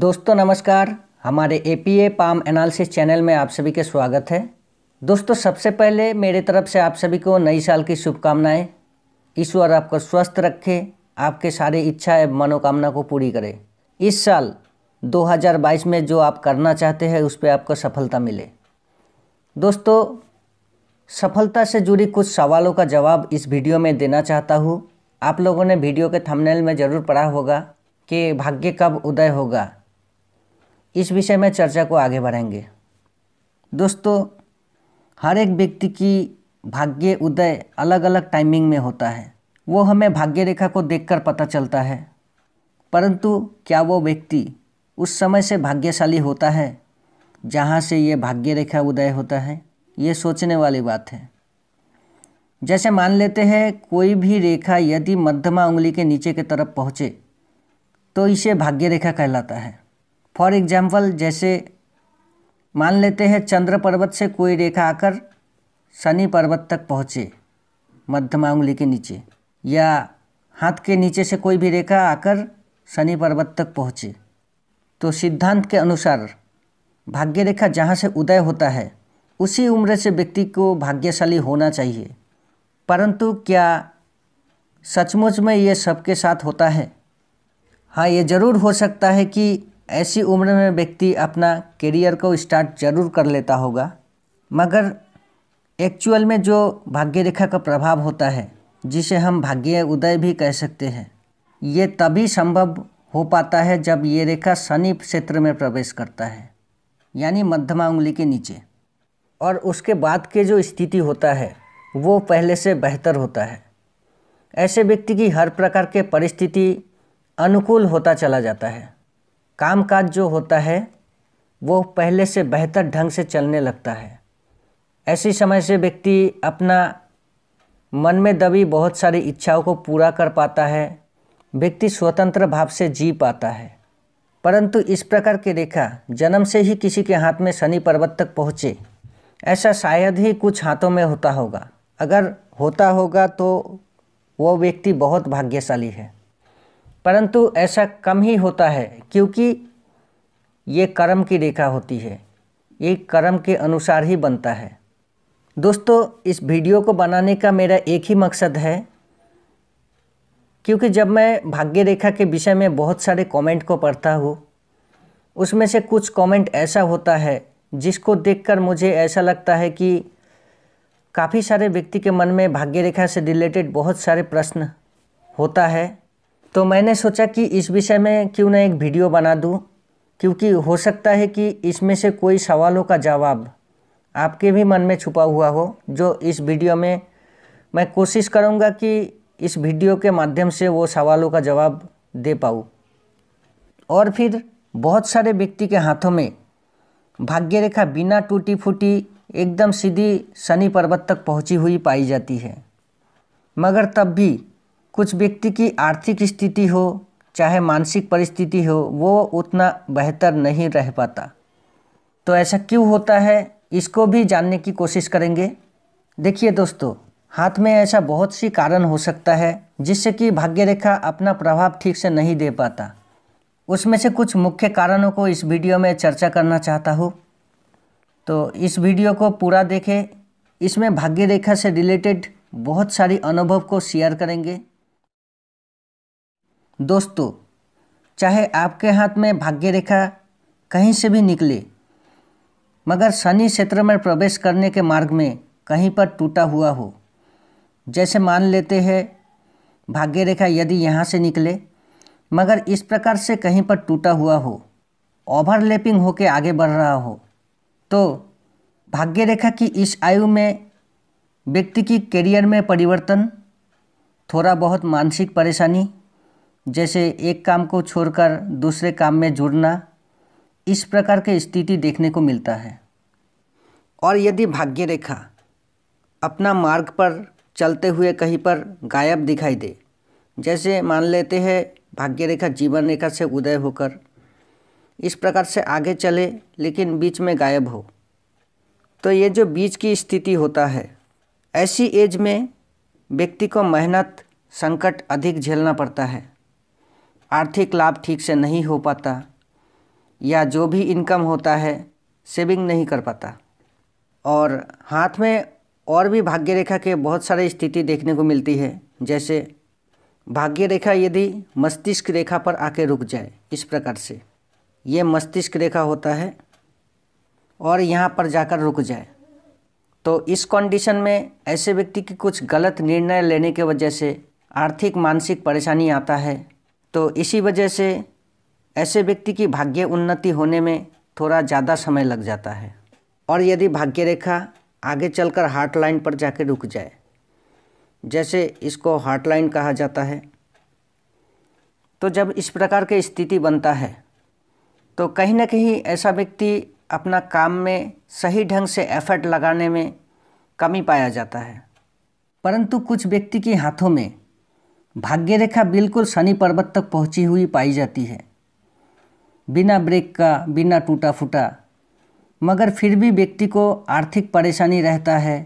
दोस्तों नमस्कार हमारे A P A palm analysis channel में आप सभी के स्वागत है दोस्तों सबसे पहले मेरे तरफ से आप सभी को नई साल की शुभकामनाएं ईश्वर आपको स्वस्थ रखे आपके सारे इच्छा एवं मनोकामना को पूरी करे इस साल 2022 में जो आप करना चाहते हैं उस पर आपको सफलता मिले दोस्तों सफलता से जुड़ी कुछ सवालों का जवाब इस वीडियो में देना चाहता हूँ आप लोगों ने वीडियो के थंबनेल में ज़रूर पढ़ा होगा कि भाग्य कब उदय होगा इस विषय में चर्चा को आगे बढ़ाएंगे दोस्तों हर एक व्यक्ति की भाग्य उदय अलग अलग टाइमिंग में होता है वो हमें भाग्य रेखा को देखकर पता चलता है परंतु क्या वो व्यक्ति उस समय से भाग्यशाली होता है जहाँ से ये भाग्य रेखा उदय होता है ये सोचने वाली बात है जैसे मान लेते हैं कोई भी रेखा यदि मध्यमा उंगली के नीचे की तरफ पहुँचे तो इसे भाग्य रेखा कहलाता है फॉर एग्जाम्पल जैसे मान लेते हैं चंद्र पर्वत से कोई रेखा आकर शनि पर्वत तक पहुँचे मध्यमा उंगली के नीचे या हाथ के नीचे से कोई भी रेखा आकर शनि पर्वत तक पहुँचे तो सिद्धांत के अनुसार भाग्य रेखा जहाँ से उदय होता है उसी उम्र से व्यक्ति को भाग्यशाली होना चाहिए परंतु क्या सचमुच में ये सबके साथ होता है हाँ ये ज़रूर हो सकता है कि ऐसी उम्र में व्यक्ति अपना करियर को स्टार्ट जरूर कर लेता होगा मगर एक्चुअल में जो भाग्य रेखा का प्रभाव होता है जिसे हम भाग्य उदय भी कह सकते हैं ये तभी संभव हो पाता है जब ये रेखा शनि क्षेत्र में प्रवेश करता है यानी मध्यमा उंगली के नीचे और उसके बाद के जो स्थिति होता है वो पहले से बेहतर होता है ऐसे व्यक्ति की हर प्रकार के परिस्थिति अनुकूल होता चला जाता है कामकाज जो होता है वो पहले से बेहतर ढंग से चलने लगता है ऐसी समय से व्यक्ति अपना मन में दबी बहुत सारी इच्छाओं को पूरा कर पाता है व्यक्ति स्वतंत्र भाव से जी पाता है परंतु इस प्रकार की रेखा जन्म से ही किसी के हाथ में शनि पर्वत तक पहुँचे ऐसा शायद ही कुछ हाथों में होता होगा अगर होता होगा तो वो व्यक्ति बहुत भाग्यशाली है परंतु ऐसा कम ही होता है क्योंकि ये कर्म की रेखा होती है ये कर्म के अनुसार ही बनता है दोस्तों इस वीडियो को बनाने का मेरा एक ही मकसद है क्योंकि जब मैं भाग्य रेखा के विषय में बहुत सारे कमेंट को पढ़ता हूँ उसमें से कुछ कमेंट ऐसा होता है जिसको देखकर मुझे ऐसा लगता है कि काफ़ी सारे व्यक्ति के मन में भाग्य रेखा से रिलेटेड बहुत सारे प्रश्न होता है तो मैंने सोचा कि इस विषय में क्यों ना एक वीडियो बना दूं क्योंकि हो सकता है कि इसमें से कोई सवालों का जवाब आपके भी मन में छुपा हुआ हो जो इस वीडियो में मैं कोशिश करूँगा कि इस वीडियो के माध्यम से वो सवालों का जवाब दे पाऊँ और फिर बहुत सारे व्यक्ति के हाथों में भाग्य रेखा बिना टूटी फूटी एकदम सीधी शनि पर्वत तक पहुंची हुई पाई जाती है मगर तब भी कुछ व्यक्ति की आर्थिक स्थिति हो चाहे मानसिक परिस्थिति हो वो उतना बेहतर नहीं रह पाता तो ऐसा क्यों होता है इसको भी जानने की कोशिश करेंगे देखिए दोस्तों हाथ में ऐसा बहुत सी कारण हो सकता है जिससे कि भाग्य रेखा अपना प्रभाव ठीक से नहीं दे पाता उसमें से कुछ मुख्य कारणों को इस वीडियो में चर्चा करना चाहता हूँ तो इस वीडियो को पूरा देखें इसमें भाग्य रेखा से रिलेटेड बहुत सारी अनुभव को शेयर करेंगे दोस्तों चाहे आपके हाथ में भाग्य रेखा कहीं से भी निकले मगर शनि क्षेत्र में प्रवेश करने के मार्ग में कहीं पर टूटा हुआ हो जैसे मान लेते हैं भाग्य रेखा यदि यहाँ से निकले मगर इस प्रकार से कहीं पर टूटा हुआ हो ओवरलैपिंग होकर आगे बढ़ रहा हो तो भाग्य रेखा की इस आयु में व्यक्ति की करियर में परिवर्तन थोड़ा बहुत मानसिक परेशानी जैसे एक काम को छोड़कर दूसरे काम में जुड़ना इस प्रकार की स्थिति देखने को मिलता है और यदि भाग्य रेखा अपना मार्ग पर चलते हुए कहीं पर गायब दिखाई दे जैसे मान लेते हैं भाग्य रेखा जीवन रेखा से उदय होकर इस प्रकार से आगे चले लेकिन बीच में गायब हो तो ये जो बीच की स्थिति होता है ऐसी एज में व्यक्ति को मेहनत संकट अधिक झेलना पड़ता है आर्थिक लाभ ठीक से नहीं हो पाता या जो भी इनकम होता है सेविंग नहीं कर पाता और हाथ में और भी भाग्य रेखा के बहुत सारे स्थिति देखने को मिलती है जैसे भाग्य रेखा यदि मस्तिष्क रेखा पर आके रुक जाए इस प्रकार से ये मस्तिष्क रेखा होता है और यहाँ पर जाकर रुक जाए तो इस कंडीशन में ऐसे व्यक्ति की कुछ गलत निर्णय लेने के वजह से आर्थिक मानसिक परेशानी आता है तो इसी वजह से ऐसे व्यक्ति की भाग्य उन्नति होने में थोड़ा ज़्यादा समय लग जाता है और यदि भाग्य रेखा आगे चलकर हार्ट लाइन पर जाके रुक जाए जैसे इसको हार्ट लाइन कहा जाता है तो जब इस प्रकार की स्थिति बनता है तो कहीं ना कहीं ऐसा व्यक्ति अपना काम में सही ढंग से एफर्ट लगाने में कमी पाया जाता है परंतु कुछ व्यक्ति के हाथों में भाग्य रेखा बिल्कुल शनि पर्वत तक पहुंची हुई पाई जाती है बिना ब्रेक का बिना टूटा फूटा मगर फिर भी व्यक्ति को आर्थिक परेशानी रहता है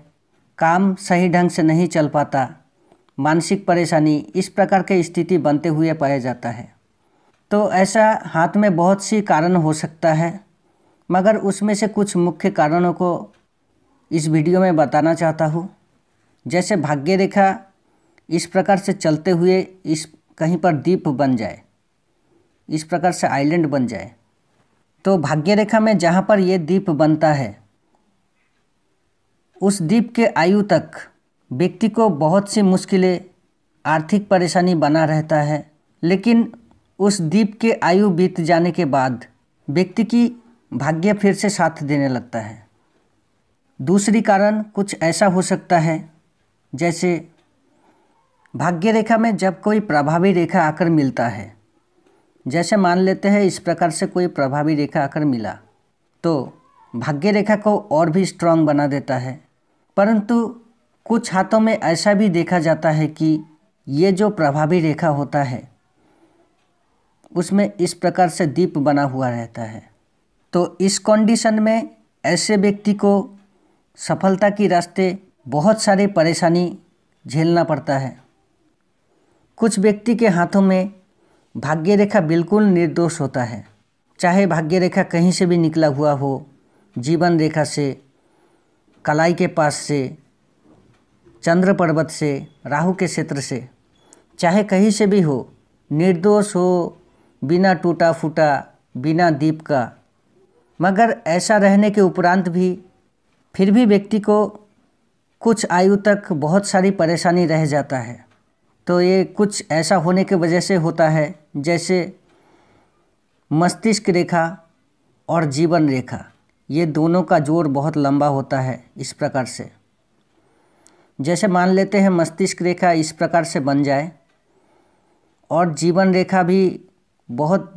काम सही ढंग से नहीं चल पाता मानसिक परेशानी इस प्रकार के स्थिति बनते हुए पाया जाता है तो ऐसा हाथ में बहुत सी कारण हो सकता है मगर उसमें से कुछ मुख्य कारणों को इस वीडियो में बताना चाहता हूँ जैसे भाग्य रेखा इस प्रकार से चलते हुए इस कहीं पर द्वीप बन जाए इस प्रकार से आइलैंड बन जाए तो भाग्य रेखा में जहाँ पर ये द्वीप बनता है उस द्वीप के आयु तक व्यक्ति को बहुत सी मुश्किलें आर्थिक परेशानी बना रहता है लेकिन उस द्वीप के आयु बीत जाने के बाद व्यक्ति की भाग्य फिर से साथ देने लगता है दूसरी कारण कुछ ऐसा हो सकता है जैसे भाग्य रेखा में जब कोई प्रभावी रेखा आकर मिलता है जैसे मान लेते हैं इस प्रकार से कोई प्रभावी रेखा आकर मिला तो भाग्य रेखा को और भी स्ट्रांग बना देता है परंतु कुछ हाथों में ऐसा भी देखा जाता है कि ये जो प्रभावी रेखा होता है उसमें इस प्रकार से दीप बना हुआ रहता है तो इस कंडीशन में ऐसे व्यक्ति को सफलता की रास्ते बहुत सारी परेशानी झेलना पड़ता है कुछ व्यक्ति के हाथों में भाग्य रेखा बिल्कुल निर्दोष होता है चाहे भाग्य रेखा कहीं से भी निकला हुआ हो जीवन रेखा से कलाई के पास से चंद्र पर्वत से राहु के क्षेत्र से चाहे कहीं से भी हो निर्दोष हो बिना टूटा फूटा बिना दीप का मगर ऐसा रहने के उपरांत भी फिर भी व्यक्ति को कुछ आयु तक बहुत सारी परेशानी रह जाता है तो ये कुछ ऐसा होने की वजह से होता है जैसे मस्तिष्क रेखा और जीवन रेखा ये दोनों का जोर बहुत लंबा होता है इस प्रकार से जैसे मान लेते हैं मस्तिष्क रेखा इस प्रकार से बन जाए और जीवन रेखा भी बहुत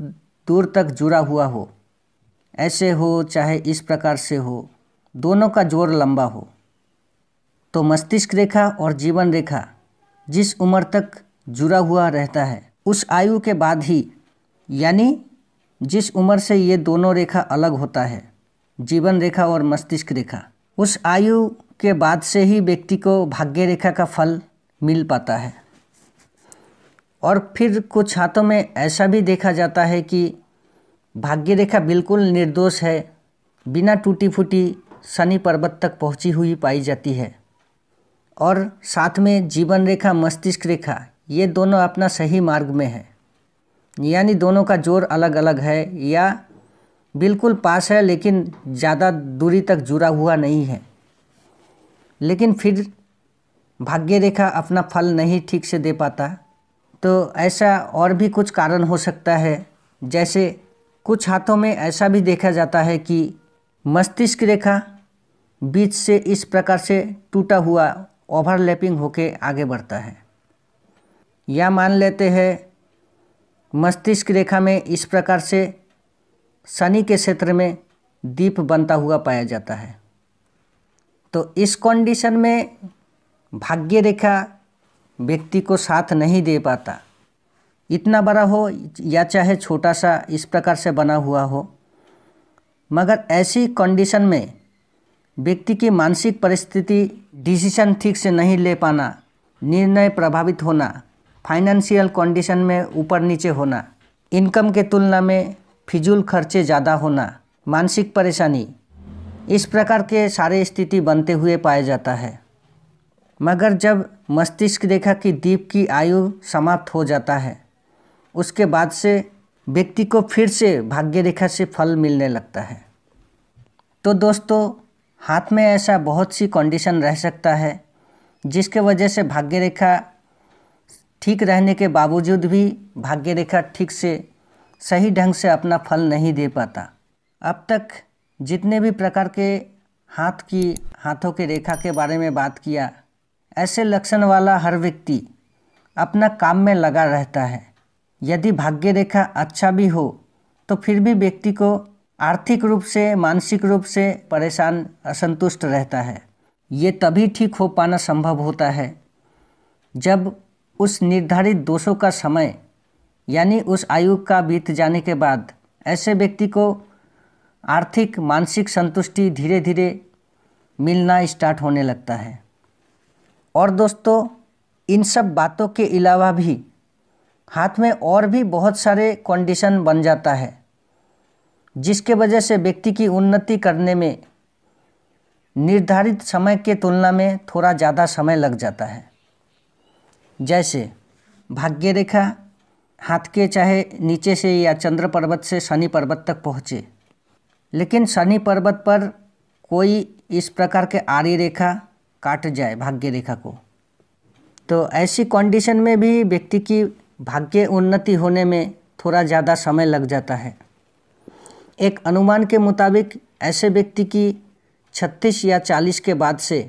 दूर तक जुड़ा हुआ हो ऐसे हो चाहे इस प्रकार से हो दोनों का जोर लंबा हो तो मस्तिष्क रेखा और जीवन रेखा जिस उम्र तक जुड़ा हुआ रहता है उस आयु के बाद ही यानी जिस उम्र से ये दोनों रेखा अलग होता है जीवन रेखा और मस्तिष्क रेखा उस आयु के बाद से ही व्यक्ति को भाग्य रेखा का फल मिल पाता है और फिर कुछ हाथों में ऐसा भी देखा जाता है कि भाग्य रेखा बिल्कुल निर्दोष है बिना टूटी फूटी शनि पर्वत तक पहुंची हुई पाई जाती है और साथ में जीवन रेखा मस्तिष्क रेखा ये दोनों अपना सही मार्ग में है यानी दोनों का जोर अलग अलग है या बिल्कुल पास है लेकिन ज़्यादा दूरी तक जुड़ा हुआ नहीं है लेकिन फिर भाग्य रेखा अपना फल नहीं ठीक से दे पाता तो ऐसा और भी कुछ कारण हो सकता है जैसे कुछ हाथों में ऐसा भी देखा जाता है कि मस्तिष्क रेखा बीच से इस प्रकार से टूटा हुआ ओवरलैपिंग होके आगे बढ़ता है या मान लेते हैं मस्तिष्क रेखा में इस प्रकार से शनि के क्षेत्र में दीप बनता हुआ पाया जाता है तो इस कंडीशन में भाग्य रेखा व्यक्ति को साथ नहीं दे पाता इतना बड़ा हो या चाहे छोटा सा इस प्रकार से बना हुआ हो मगर ऐसी कंडीशन में व्यक्ति की मानसिक परिस्थिति डिसीजन ठीक से नहीं ले पाना निर्णय प्रभावित होना फाइनेंशियल कंडीशन में ऊपर नीचे होना इनकम के तुलना में फिजूल खर्चे ज़्यादा होना मानसिक परेशानी इस प्रकार के सारे स्थिति बनते हुए पाया जाता है मगर जब मस्तिष्क देखा कि दीप की आयु समाप्त हो जाता है उसके बाद से व्यक्ति को फिर से भाग्य रेखा से फल मिलने लगता है तो दोस्तों हाथ में ऐसा बहुत सी कंडीशन रह सकता है जिसके वजह से भाग्य रेखा ठीक रहने के बावजूद भी भाग्य रेखा ठीक से सही ढंग से अपना फल नहीं दे पाता अब तक जितने भी प्रकार के हाथ की हाथों के रेखा के बारे में बात किया ऐसे लक्षण वाला हर व्यक्ति अपना काम में लगा रहता है यदि भाग्य रेखा अच्छा भी हो तो फिर भी व्यक्ति को आर्थिक रूप से मानसिक रूप से परेशान असंतुष्ट रहता है ये तभी ठीक हो पाना संभव होता है जब उस निर्धारित दोषों का समय यानी उस आयु का बीत जाने के बाद ऐसे व्यक्ति को आर्थिक मानसिक संतुष्टि धीरे धीरे मिलना स्टार्ट होने लगता है और दोस्तों इन सब बातों के अलावा भी हाथ में और भी बहुत सारे कंडीशन बन जाता है जिसके वजह से व्यक्ति की उन्नति करने में निर्धारित समय के तुलना में थोड़ा ज़्यादा समय लग जाता है जैसे भाग्य रेखा हाथ के चाहे नीचे से या चंद्र पर्वत से शनि पर्वत तक पहुँचे लेकिन शनि पर्वत पर कोई इस प्रकार के आरी रेखा काट जाए भाग्य रेखा को तो ऐसी कंडीशन में भी व्यक्ति की भाग्य उन्नति होने में थोड़ा ज़्यादा समय लग जाता है एक अनुमान के मुताबिक ऐसे व्यक्ति की छत्तीस या चालीस के बाद से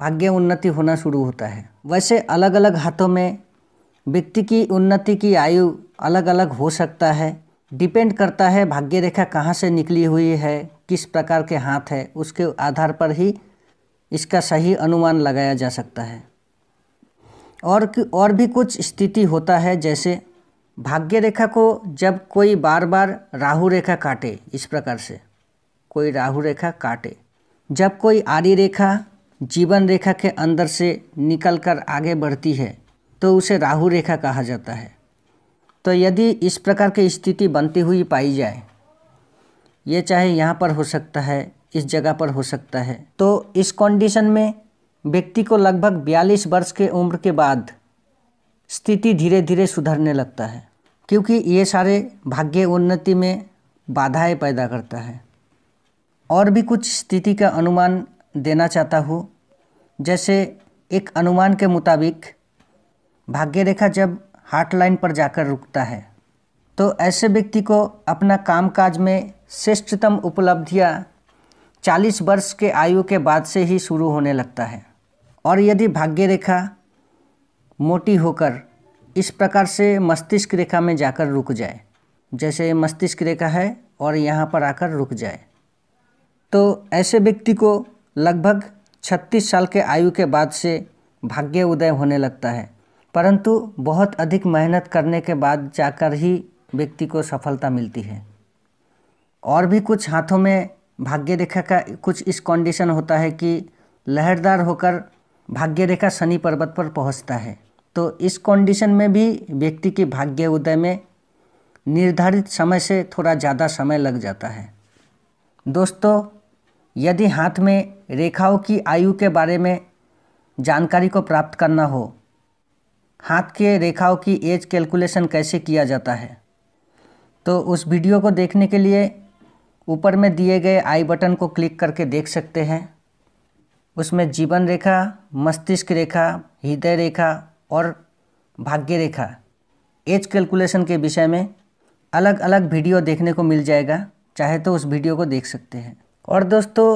भाग्य उन्नति होना शुरू होता है वैसे अलग अलग हाथों में व्यक्ति की उन्नति की आयु अलग अलग हो सकता है डिपेंड करता है भाग्य रेखा कहाँ से निकली हुई है किस प्रकार के हाथ है उसके आधार पर ही इसका सही अनुमान लगाया जा सकता है और और भी कुछ स्थिति होता है जैसे भाग्य रेखा को जब कोई बार बार राहु रेखा काटे इस प्रकार से कोई राहु रेखा काटे जब कोई आरी रेखा जीवन रेखा के अंदर से निकल कर आगे बढ़ती है तो उसे राहु रेखा कहा जाता है तो यदि इस प्रकार की स्थिति बनती हुई पाई जाए ये चाहे यहाँ पर हो सकता है इस जगह पर हो सकता है तो इस कंडीशन में व्यक्ति को लगभग 42 वर्ष के उम्र के बाद स्थिति धीरे धीरे सुधरने लगता है क्योंकि ये सारे भाग्य उन्नति में बाधाएं पैदा करता है और भी कुछ स्थिति का अनुमान देना चाहता हूँ जैसे एक अनुमान के मुताबिक भाग्य रेखा जब हार्ट लाइन पर जाकर रुकता है तो ऐसे व्यक्ति को अपना कामकाज में श्रेष्ठतम उपलब्धियाँ 40 वर्ष के आयु के बाद से ही शुरू होने लगता है और यदि भाग्य रेखा मोटी होकर इस प्रकार से मस्तिष्क रेखा में जाकर रुक जाए जैसे मस्तिष्क रेखा है और यहाँ पर आकर रुक जाए तो ऐसे व्यक्ति को लगभग 36 साल के आयु के बाद से भाग्य उदय होने लगता है परंतु बहुत अधिक मेहनत करने के बाद जाकर ही व्यक्ति को सफलता मिलती है और भी कुछ हाथों में भाग्य रेखा का कुछ इस कंडीशन होता है कि लहरदार होकर भाग्य रेखा शनि पर्वत पर पहुंचता है तो इस कंडीशन में भी व्यक्ति की भाग्य उदय में निर्धारित समय से थोड़ा ज़्यादा समय लग जाता है दोस्तों यदि हाथ में रेखाओं की आयु के बारे में जानकारी को प्राप्त करना हो हाथ के रेखाओं की एज कैलकुलेशन कैसे किया जाता है तो उस वीडियो को देखने के लिए ऊपर में दिए गए आई बटन को क्लिक करके देख सकते हैं उसमें जीवन रेखा मस्तिष्क रेखा हृदय रेखा और भाग्य रेखा एज कैलकुलेशन के विषय में अलग अलग वीडियो देखने को मिल जाएगा चाहे तो उस वीडियो को देख सकते हैं और दोस्तों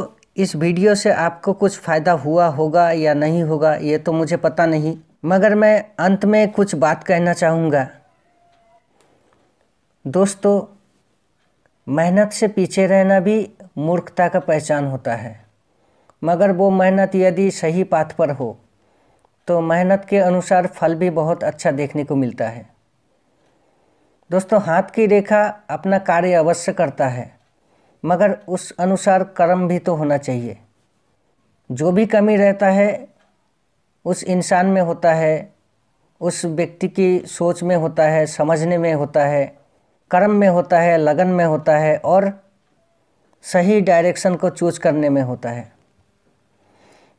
इस वीडियो से आपको कुछ फ़ायदा हुआ होगा या नहीं होगा ये तो मुझे पता नहीं मगर मैं अंत में कुछ बात कहना चाहूँगा दोस्तों मेहनत से पीछे रहना भी मूर्खता का पहचान होता है मगर वो मेहनत यदि सही पाथ पर हो तो मेहनत के अनुसार फल भी बहुत अच्छा देखने को मिलता है दोस्तों हाथ की रेखा अपना कार्य अवश्य करता है मगर उस अनुसार कर्म भी तो होना चाहिए जो भी कमी रहता है उस इंसान में होता है उस व्यक्ति की सोच में होता है समझने में होता है कर्म में होता है लगन में होता है और सही डायरेक्शन को चूज करने में होता है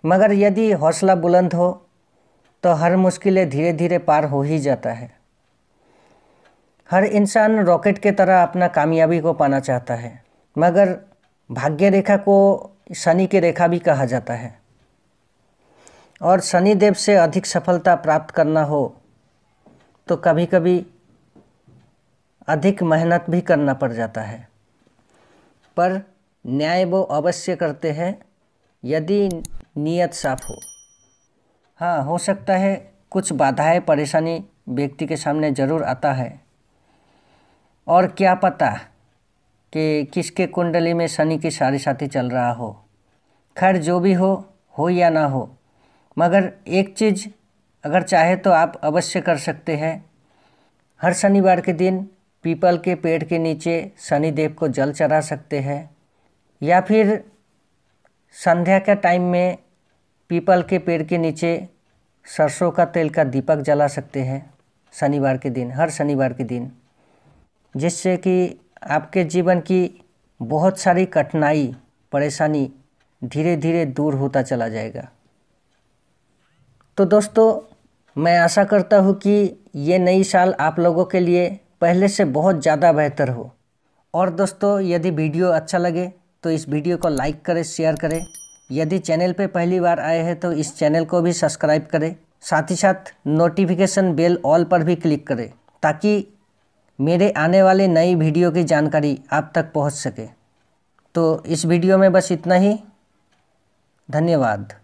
मगर यदि हौसला बुलंद हो तो हर मुश्किलें धीरे धीरे पार हो ही जाता है हर इंसान रॉकेट के तरह अपना कामयाबी को पाना चाहता है मगर भाग्य रेखा को शनि की रेखा भी कहा जाता है और शनिदेव से अधिक सफलता प्राप्त करना हो तो कभी कभी अधिक मेहनत भी करना पड़ जाता है पर न्याय वो अवश्य करते हैं यदि नियत साफ हो हाँ हो सकता है कुछ बाधाएं परेशानी व्यक्ति के सामने ज़रूर आता है और क्या पता कि किसके कुंडली में शनि की सारी साथी चल रहा हो खैर जो भी हो हो या ना हो मगर एक चीज़ अगर चाहे तो आप अवश्य कर सकते हैं हर शनिवार के दिन पीपल के पेड़ के नीचे शनिदेव को जल चढ़ा सकते हैं या फिर संध्या के टाइम में पीपल के पेड़ के नीचे सरसों का तेल का दीपक जला सकते हैं शनिवार के दिन हर शनिवार के दिन जिससे कि आपके जीवन की बहुत सारी कठिनाई परेशानी धीरे धीरे दूर होता चला जाएगा तो दोस्तों मैं आशा करता हूँ कि ये नई साल आप लोगों के लिए पहले से बहुत ज़्यादा बेहतर हो और दोस्तों यदि वीडियो अच्छा लगे तो इस वीडियो को लाइक करें शेयर करें यदि चैनल पर पहली बार आए हैं तो इस चैनल को भी सब्सक्राइब करें साथ ही साथ नोटिफिकेशन बेल ऑल पर भी क्लिक करें ताकि मेरे आने वाले नई वीडियो की जानकारी आप तक पहुंच सके तो इस वीडियो में बस इतना ही धन्यवाद